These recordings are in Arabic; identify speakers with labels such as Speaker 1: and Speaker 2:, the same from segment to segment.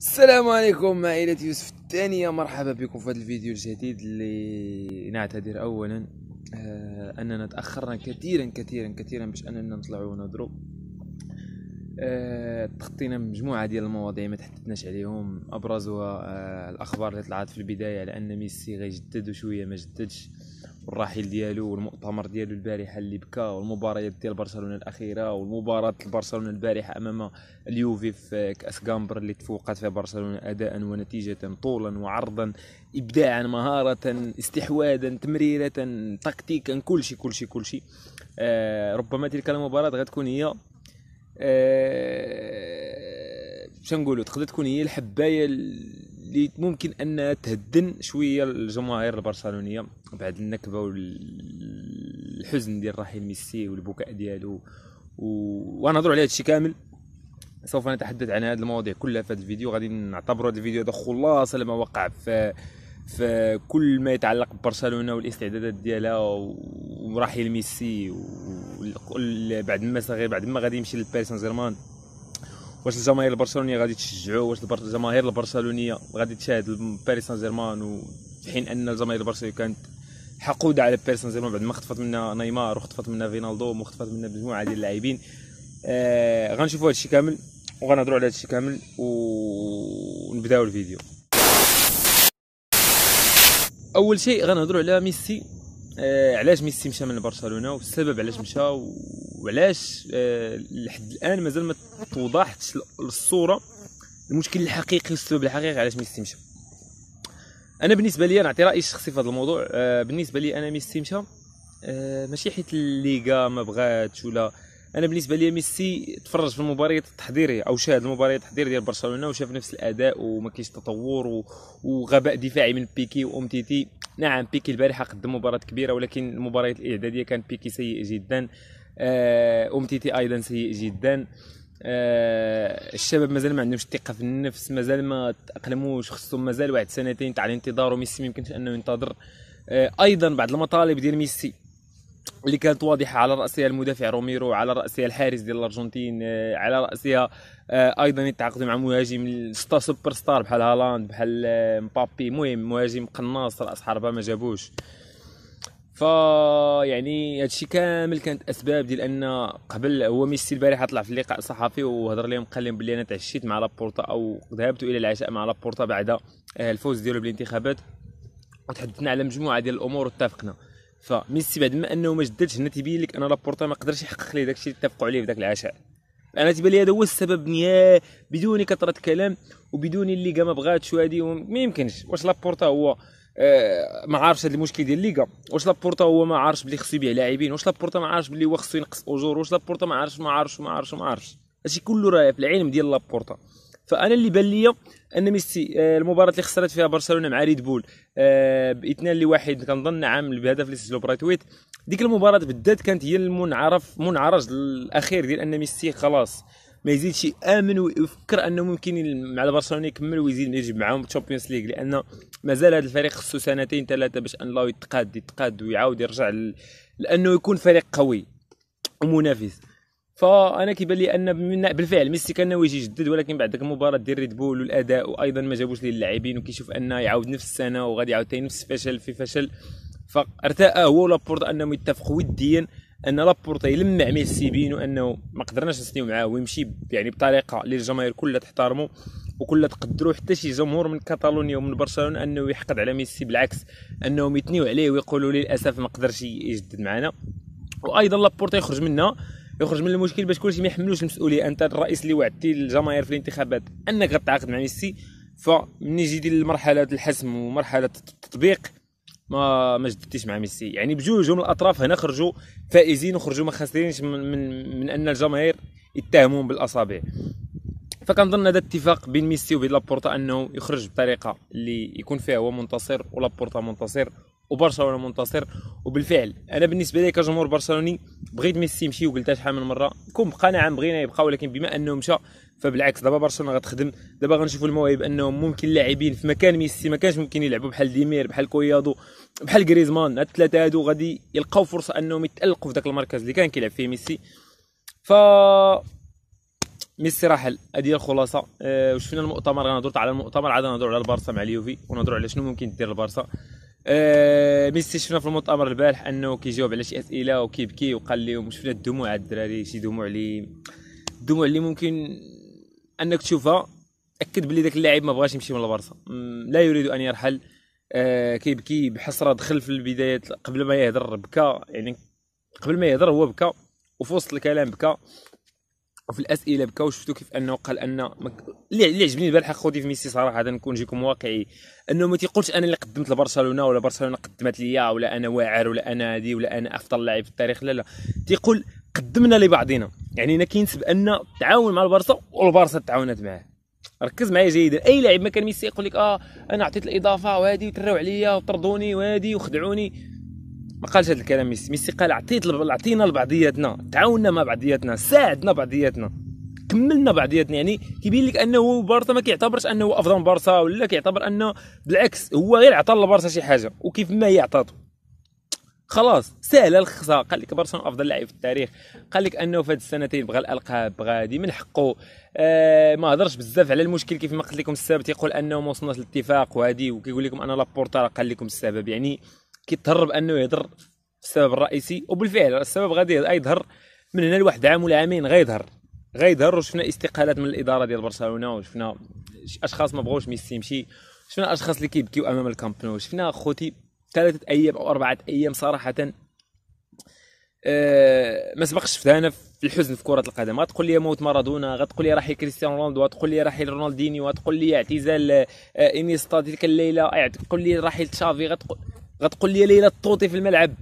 Speaker 1: السلام عليكم عائلة يوسف الثانية مرحبا بكم في هذا الفيديو الجديد اللي نعتذر أولا آه أننا تأخرنا كثيرا كثيرا كثيرا باش أننا نطلعوا ونضرب آه تخطينا مجموعة ديال المواضيع ما تحدثناش عليهم أبرزها آه الأخبار اللي طلعت في البداية على ان ميسي غيجدد وشوية ما جددش والراحل ديالو والمؤتمر ديالو البارحه اللي بكى والمباريات ديال برشلونه الاخيره والمباراه برشلونه البارحه امام اليوفي في كاس جامبر اللي تفوقت فيها برشلونه اداء ونتيجه طولا وعرضا ابداعا مهاره استحواذا تمريره تكتيكا كلشي كلشي كلشي آه ربما تلك المباراه غتكون هي آه شنقولوا تقدر تكون هي الحبايه اللي ممكن انها تهدن شويه الجماهير البرشلونيه بعد النكبه والحزن ديال رحيل ميسي والبكاء ديالو نهضر على هادشي كامل سوف نتحدث عن هذه المواضيع كلها في هذا الفيديو غادي نعتبر هذا الفيديو هذا خلاصه لما وقع في في كل ما يتعلق ببرشلونه والاستعدادات ديالها ورحيل ميسي بعد ما صغير بعد ما غادي يمشي للباريس سان جيرمان واش الجماهير البرشلونيه غادي تشجعوا واش الجماهير البرشلونيه غادي تشاهد باريس سان جيرمان في حين ان الجماهير البرشلونيه كانت حقوده على باريس سان جيرمان بعد ما خطفت منا نيمار وخطفت منا فينالدوم وخطفت منا مجموعه ديال اللاعبين آه غنشوفوا هادشي كامل وغنهضروا على هادشي كامل ونبداو الفيديو اول شيء غنهضروا على ميسي آه علاش ميسي مشى من برشلونه والسبب علاش مشى وعلاش آه لحد الان مازال ما توضحتش الصوره المشكل الحقيقي والسبب الحقيقي علاش ميسي مشى انا بالنسبه لي نعطي رايي الشخصي في هذا الموضوع آه بالنسبه لي انا ميسي مشى آه ماشي حيت الليغا ما بغاتش ولا انا بالنسبه لي ميسي تفرج في المباريات التحضيريه او شاهد المباريات التحضيريه ديال برشلونه وشاف نفس الاداء وما كاينش تطور وغباء دفاعي من بيكي وام تي تي نعم بيكي البارحه قدم مباراه كبيره ولكن المباريات الاعداديه كان بيكي سيء جدا آه، ام تي تي ايضا سيء جدا آه، الشباب مازال ما عندهمش الثقه في النفس مازال ما تاقلموش خصهم مازال واحد سنتين تاع الانتظار وميسي ما يمكنش انه ينتظر آه، ايضا بعض المطالب ديال ميسي اللي كانت واضحه على راسها المدافع روميرو على راسها الحارس ديال الارجنتين آه، على راسها آه، ايضا يتعاقدوا مع مهاجم سوبر ستار بحال هالاند بحال آه، مبابي المهم مهاجم قناص راس حربه ما جابوش ف يعني هادشي كامل كانت اسباب ديال ان قبل هو ميسي البارح طلع في اللقاء الصحفي وهضر لهم قال لهم بلي انا تعشيت مع لابورتا او ذهبت الى العشاء مع لابورتا بعد الفوز ديالو بالانتخابات وتحدثنا على مجموعه ديال الامور واتفقنا فميسي بعد ما انه ما جددش هنا تيبين لك ان لابورتا ما قدرش يحقق ليه داكشي اللي اتفقوا عليه في ذاك العشاء انا تيبان لي هذا هو السبب نهائي بدون كثره كلام وبدون الليغا ما بغاتش وهادي ما يمكنش واش لابورتا هو آه، ما عارفش هذا المشكل ديال الليغا واش لابورتا هو ما عارفش بلي خصو يبيع لاعبين واش لابورتا ما عارفش بلي هو خصو ينقص اجور واش لابورتا ما عارفش ما عارفش ما عارفش ما عارفش هادشي كله راه في العلم ديال لابورتا فانا اللي بان لي ان ميسي آه، المباراه اللي خسرت فيها برشلونه مع ريد بول آه، باثنان لواحد كنظن عام بهدف اللي سجلو برايتويت ديك المباراه بالذات كانت هي المنعرف منعرج الاخير ديال ان ميسي خلاص ما يزيدش امن ويفكر انه ممكن مع برشلونه يكمل ويزيد يجيب معاهم تشامبيونز ليغ لان مازال هذا الفريق خصو سنتين ثلاثه باش ان يتقاد يتقاد ويعاود يرجع لانه يكون فريق قوي ومنافس فانا كيبان لي ان بالفعل ميسي كان ناوي يجي يجدد ولكن بعد ديك المباراه ديال ريد بول والاداء وايضا ما جابوش ليه اللاعبين وكيشوف انه يعاود نفس السنه وغادي يعاود ثاني نفس الفشل في فشل فارتاء هو لابورت انهم يتفقوا وديا ان لابورتا يلمع ميسي بينو انه ما قدرناش نسنيو معاه ويمشي يعني بطريقه اللي الجماهير كلها تحترمه وكلها تقدروا حتى شي جمهور من كاتالونيا ومن برشلونه انه يحقد على ميسي بالعكس انهم يتنيو عليه ويقولوا للاسف ما قدرش يجدد معنا وايضا لابورتا يخرج منها يخرج من المشكل باش كلشي ما يحملوش المسؤوليه انت الرئيس اللي وعدتي الجماهير في الانتخابات انك غتعاقد مع ميسي فمن يجي جيتي المرحله الحسم ومرحله التطبيق ما ما جددتيش مع ميسي يعني بجوج من الاطراف هنا خرجوا فائزين وخرجوا ما خاسرينش من, من من ان الجماهير يتهمون بالاصابع فكنظن هذا الاتفاق بين ميسي وبين لابورتا انه يخرج بطريقه اللي يكون فيها هو منتصر ولابورتا منتصر وبرشلونه منتصر وبالفعل انا بالنسبه لي كجمهور برشلوني بغيت ميسي يمشي وقلتها شحال من مره كون بقى نعم بغينا يبقى ولكن بما انه مشى فبالعكس دابا برشلونه غتخدم دابا غنشوفوا المواهب انهم ممكن لاعبين في مكان ميسي ما كانش ممكن يلعبوا بحال ديمير بحال كويادو بحال غريزمان هاد الثلاثه هادو غادي يلقاو فرصه انهم يتالقوا في ذاك المركز اللي كان كيلعب فيه ميسي ف ميسي راحل هذه الخلاصه أه وشفنا المؤتمر غنهضر على المؤتمر عاد نهضر على البارسا مع اليوفي ونهضروا على شنو ممكن دير البارسا آه، ميسي شفنا في المؤتمر البارح انه كيجاوب على شي اسئله وكيبكي وقال لهم شفنا الدموع على الدراري شي دموع اللي الدموع اللي ممكن انك تشوفها اكد بلي داك اللاعب ما بغاش يمشي من البرصة لا يريد ان يرحل آه كيبكي بحسره دخل في البدايه قبل ما يهضر بكى يعني قبل ما يهضر هو بكى وفي وسط الكلام بكى وفي الاسئله بكاو شفتوا كيف انه قال ان اللي عجبني البارحه خوتي في ميسي صراحه هذا نكون جيكم واقعي انه ما تيقولش انا اللي قدمت لبرشلونه ولا برشلونه قدمت ليا ولا انا واعر ولا انا هادي ولا انا افضل لاعب في التاريخ لا لا تيقول قدمنا لبعضنا يعني انا كينسب ان تعاون مع البارسا والبارسا تعاونت معاه ركز معايا جيدا اي لاعب ما كان ميسي يقول لك اه انا عطيت الاضافه وهادي وتراو عليا وطردوني وهادي وخدعوني ما قالش هذا الكلام ميسي ميسي قال عطيت عطينا لبعضياتنا تعاوننا مع بعضياتنا ساعدنا بعضياتنا كملنا بعضياتنا يعني كيبين لك انه بارسا ما كيعتبرش انه افضل من بارسا ولا كيعتبر انه بالعكس هو غير عطى لبارسا شي حاجه وكيف ما هي عطاتو خلاص سهله الخصا قال لك برشلونه افضل لاعب في التاريخ قال لك انه في هذه السنتين بغى الالقاب بغى دي من حقه آه ما هضرش بزاف على المشكل كيف ما قلت لكم السبب تيقول انه ما وصلناش للاتفاق وهذه وكيقول لكم انا لابورتا قال لكم السبب يعني كيضطر بانه يهضر السبب الرئيسي وبالفعل السبب غادي يظهر من هنا لواحد عام ولا عامين غيظهر غيظهر وشفنا استقالات من الاداره ديال برشلونه وشفنا اشخاص ما بغاوش ميسي يمشي شفنا اشخاص اللي كيبكيو امام الكامب نو شفنا خوتي ثلاثه ايام او اربعه ايام صراحه أه ما سبقش شفتها انا في الحزن في كره القدم غتقول لي موت مارادونا غتقول لي رحيل كريستيانو رونالدو غتقول لي رحيل رونالدينيو غتقول لي اعتزال آه، انيستا ديك الليله غتقول لي رحيل تشافي غتقول غتقول لي ليلى الطوطي في الملعب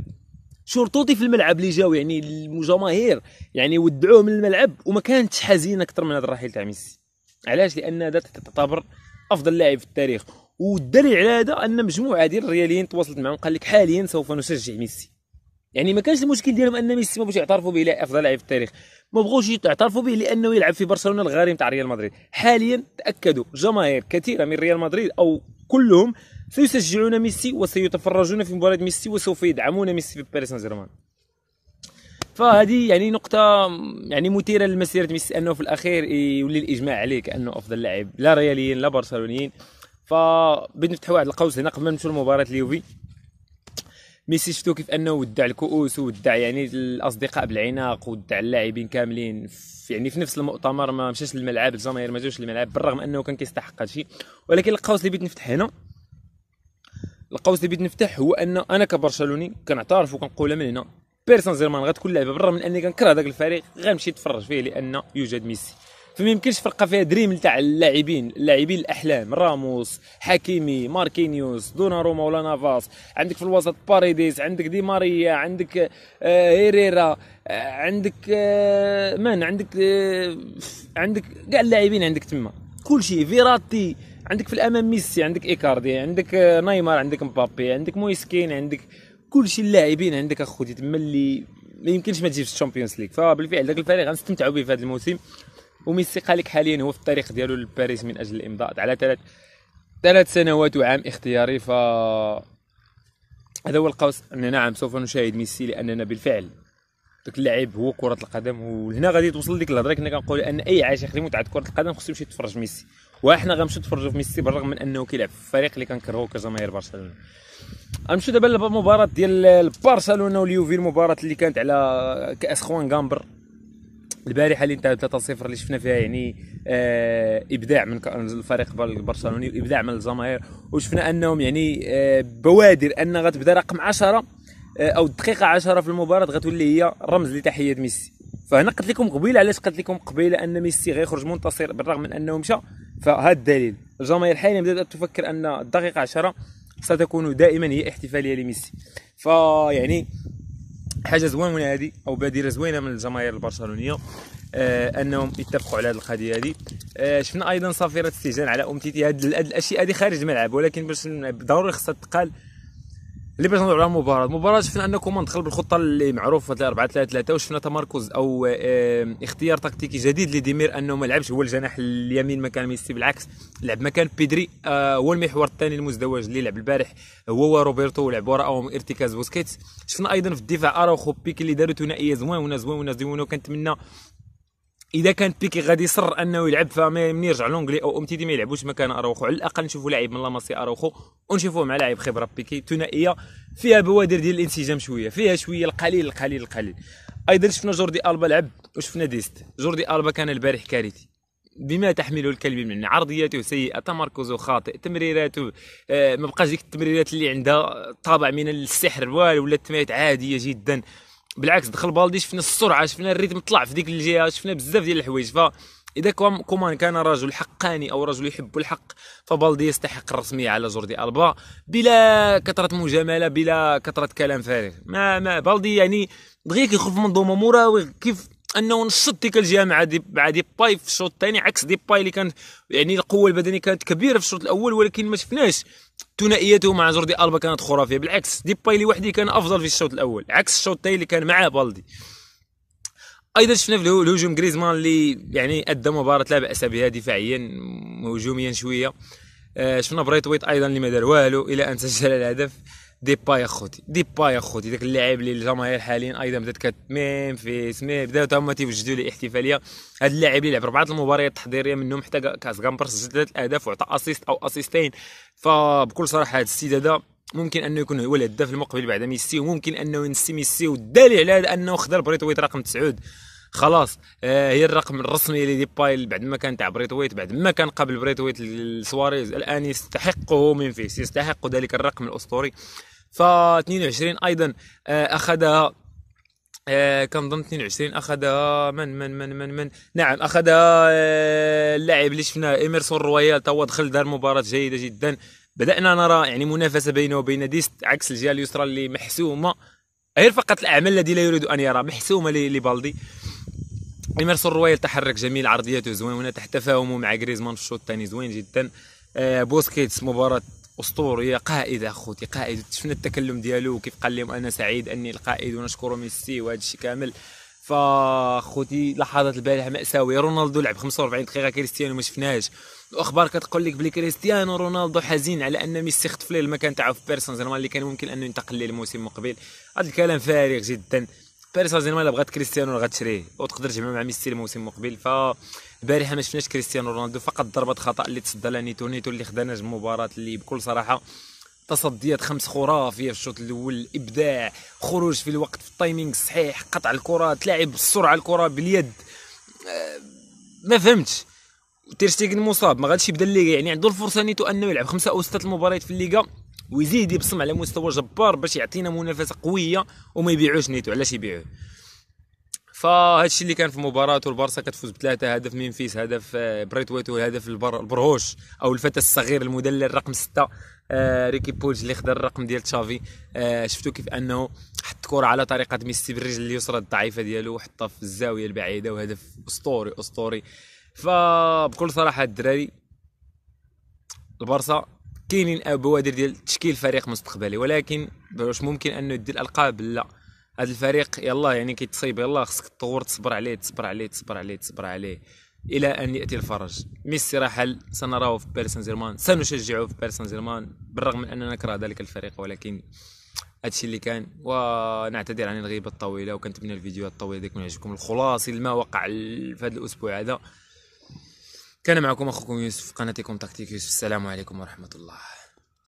Speaker 1: شو طوطي في الملعب اللي جاو يعني الجماهير يعني ودعوه من الملعب وما كانتش حزينه اكثر من هذا الرحيل تاع ميسي علاش لان هذا تعتبر افضل لاعب في التاريخ والدليل على هذا ان مجموعه ديال الرياليين تواصلت معهم قال لك حاليا سوف نشجع ميسي يعني ما كانش المشكل ديالهم ان ميسي ما بغوش يعترفوا به افضل لاعب في التاريخ ما بغوش يعترفوا به لانه يلعب في برشلونه الغريم تاع ريال مدريد حاليا تاكدوا جماهير كثيره من ريال مدريد او كلهم سيشجعون ميسي وسيتفرجون في مباراة ميسي وسوف يدعمون ميسي في باريس سان جيرمان فهذه يعني نقطة يعني مثيرة لمسيرة ميسي أنه في الأخير يولي الإجماع عليه كأنه أفضل لاعب لا رياليين لا برشلونيين نفتح واحد القوس هنا قبل ما نمشيو لمباراة اليوفي ميسي شفتو كيف انه ودع الكؤوس ودع يعني الاصدقاء بالعناق ودع اللاعبين كاملين يعني في نفس المؤتمر ما مشاش للملعب الجماهير ما جاوش للملعب بالرغم انه كان كيستحق هادشي ولكن القوس اللي بغيت نفتح هنا القوس اللي بغيت نفتح هو ان انا كبرشلوني كنعترف وكنقولها من هنا بيرسون زيرمان غتكون لعبه بالرغم من اني كنكره هذاك الفريق غنمشي نتفرج فيه لان يوجد ميسي فما يمكنش فرقه فيها دريم تاع اللاعبين اللاعبين الاحلام راموس حكيمي ماركينيوس دوناروما ولا نافاس عندك في الوسط باريديس عندك دي ماريا عندك آه هيريرا آه عندك آه مان عندك آه عندك كاع اللاعبين عندك تما كلشي فيراتي عندك في الامام ميسي عندك ايكاردي عندك آه، نيمار عندك مبابي عندك مويسكين عندك كلشي اللاعبين عندك اخوتي تما اللي ما يمكنش ما تجيبش الشامبيونز ليغ فبالفعل داك الفريق غنستمتعوا به في هذا الموسم وميسي قالك حاليا هو في الطريق ديالو لباريس من اجل الامضاء على ثلاث ثلاث سنوات وعام اختياري ف هذا هو القوس ان نعم سوف نشاهد ميسي لاننا بالفعل ذاك اللاعب هو كره القدم وهنا غادي توصل ديك الهضره كنا كنقول ان اي عاشق لمتعه كره القدم خصو يمشي يتفرج ميسي وحنا غنمشيو نتفرجوا في ميسي بالرغم من انه كيلعب في الفريق اللي كنكرهو كجماهير برشلونه غنمشيو دابا للمباراه ديال برشلونه واليوفي المباراه اللي كانت على كاس خوان غامبر البارحه اللي انتهت 3-0 اللي شفنا فيها يعني آه ابداع من الفريق البرشلوني وابداع من الجماهير وشفنا انهم يعني آه بوادر ان غتبدا رقم 10 آه او الدقيقه 10 في المباراه غتولي هي رمز لتحيه ميسي فهنا قلت لكم قبيله علاش قلت لكم قبيله ان ميسي غيخرج منتصر بالرغم من انه مشى فهذا الدليل الجماهير حاليا بدات تفكر ان الدقيقه 10 ستكون دائما هي احتفاليه لميسي فيعني حاجه زوينه هذه او بادره زوينه من الجماهير البرشلونيه آه انهم يتفقوا على هذه القضيه هذه آه شفنا ايضا صافره استهجان على امتيتي هاد الاشياء هذه خارج الملعب ولكن باش ضروري خصها تقال اللي باش نهضروا على المباراه المباراه شفنا ان كومان دخل بالخطه اللي معروفه 4 3 3 وشفنا تمركز او اختيار تكتيكي جديد لديمير انه ما لعبش هو الجناح اليمين مكان ميسي بالعكس لعب مكان بيدري آه، هو المحور الثاني المزدوج اللي لعب البارح هو وروبرتو ولعب وراءهم ارتكاز بوسكيتس شفنا ايضا في الدفاع اراوخو بيك اللي داروا ثنائيه زوينه زوينه زوينه وكنتمنى اذا كان بيكي غادي يصر انه يلعب فمن يرجع لونجلي او ام دي ما يلعبوش مكان اروخو على الاقل نشوفوا لاعب من لاماسي اروخو ونشوفوه مع لاعب خبره بيكي ثنائيه فيها بوادر ديال الانسجام شويه فيها شويه القليل القليل القليل ايضا شفنا جوردي البا لعب وشفنا ديست جوردي البا كان البارح كارثي بما تحمله الكلمه من عرضياته سيئه تمركزه خاطئ تمريراته آه ما بقاش ديك التمريرات اللي عندها طابع من السحر والو ولا عاديه جدا بالعكس دخل بالدي شفنا السرعه شفنا الريتم طلع في ديك الجهه شفنا بزاف ديال الحوايج ف اذا كومان كان رجل حقاني او رجل يحب الحق فبالدي يستحق الرسميه على جوردي البا بلا كثره مجامله بلا كثره كلام فارغ ما ما بالدي يعني دغيا كيخرج في منظومه مراوغ كيف انه نشط ديك الجهه مع دي مع دي باي في الشوط الثاني عكس دي باي اللي كان يعني القوه البدنيه كانت كبيره في الشوط الاول ولكن ما شفناش ثنائيته مع جوردي البا كانت خرافيه بالعكس ديباي لوحده كان افضل في الشوط الاول عكس الشوط الثاني اللي كان معاه بالدي ايضا شفنا في الهجوم جريزمان اللي يعني ادى مباراه لا باس بها دفاعيا هجوميا شويه آه، شفنا بريت ويت ايضا اللي ما دار والو الى ان سجل الهدف يا خوتي ديبا يا خوتي داك اللاعب اللي الجماهير حاليا ايضا بدات كتميم في سمي بداو هما تيوجدوا ليه احتفاليه هذا اللاعب اللي لعب اربعه المباريات التحضيريه منهم حتى كاس غامبرس سجل ثلاث اهداف وعطى اسيست او اسيستين فبكل صراحه هذا السيد هذا ممكن انه يكون هو الهداف المقبل بعد ميسي وممكن انه ينسي ميسي والدليل على هذا انه خذا البريتويت رقم 9 خلاص آه هي الرقم الرسمي لديباي بعد ما كان تاع بريتويت بعد ما كان قبل بريتويت لسواريز الان يستحقه فيس يستحق ذلك الرقم الاسطوري ف 22 ايضا آه، اخذها آه، كنظن 22 اخذها من من من من من نعم اخذها آه، اللاعب اللي شفناه ايمرسون رويال تو دخل دار مباراه جيده جدا بدانا نرى يعني منافسه بينه وبين ديست عكس الجهه اليسرى اللي محسومه غير فقط الاعمال الذي لا يريد ان يرى محسومه لبالدي ايمرسون رويال تحرك جميل زوين زوينه تحت تفاهمه مع غريزمان في الشوط الثاني زوين جدا بوسكيتس مباراة اسطوريه قائد اخوتي قائد شفنا التكلم ديالو كيف قال لهم انا سعيد اني القائد ونشكر ميسي وهذا الشيء كامل خوتي لحظات البارحه ماساويه رونالدو لعب 45 دقيقه كريستيانو ما شفناهش الاخبار كتقول لك بلي كريستيانو رونالدو حزين على ان ميسي خطف ليه المكان تاعو في سان جيرمان اللي كان ممكن انه ينتقل ليه الموسم المقبل هذا الكلام فارغ جدا جيرمان الا بغات كريستيانو راه غتشريه وتقدر تجمع مع ميسي الموسم المقبل ف البارحه ما شفناش كريستيانو رونالدو فقط ضربه خطا اللي تصدى لها نيتو نيتو اللي خدا نجم المباراه اللي بكل صراحه تصديات خمس خرافيه في الشوط الاول ابداع خروج في الوقت في التايمينغ الصحيح قطع الكره تلعب بالسرعه الكره باليد آه، ما فهمتش تيرشتيغن مصاب ما غاديش يبدا الليغا يعني عنده الفرصه نيتو انه يلعب خمسه او سته المباريات في الليغا ويزيد يبصم على مستوى جبار باش يعطينا منافسه قويه وما يبيعوش نيتو علاش يبيعوه فهذا الشيء اللي كان في المباراة والبرسا كتفوز بثلاثه هدف ميمفيس هدف آه، بريت وهدف البرهوش او الفتى الصغير المدلل رقم سته آه ريكي بولج اللي خدا الرقم ديال تشافي آه شفتو كيف انه حط كرة على طريقه ميسي بالرجل اليسرى الضعيفه ديالو وحطها في الزاويه البعيده وهدف اسطوري اسطوري فبكل صراحه الدراري البرسا كاينين بوادر ديال تشكيل فريق مستقبلي ولكن واش ممكن انه يدي الالقاب لا هذا الفريق يلا يعني كيتصيب يلا خصك تطور تصبر عليه تصبر عليه تصبر عليه تصبر عليه الى ان ياتي الفرج ميسي رحل سنراه في باريس سان جيرمان سنشجعه في باريس سان جيرمان بالرغم من اننا نكره ذلك الفريق ولكن هادشي اللي كان ونعتذر عن الغيبه الطويله وكنتمنى الفيديوهات الطويله ديكم يعجبكم الخلاص لما وقع في هذا الاسبوع هذا كان معكم اخوكم يوسف في قناتكم تكتيك يوسف السلام عليكم ورحمه الله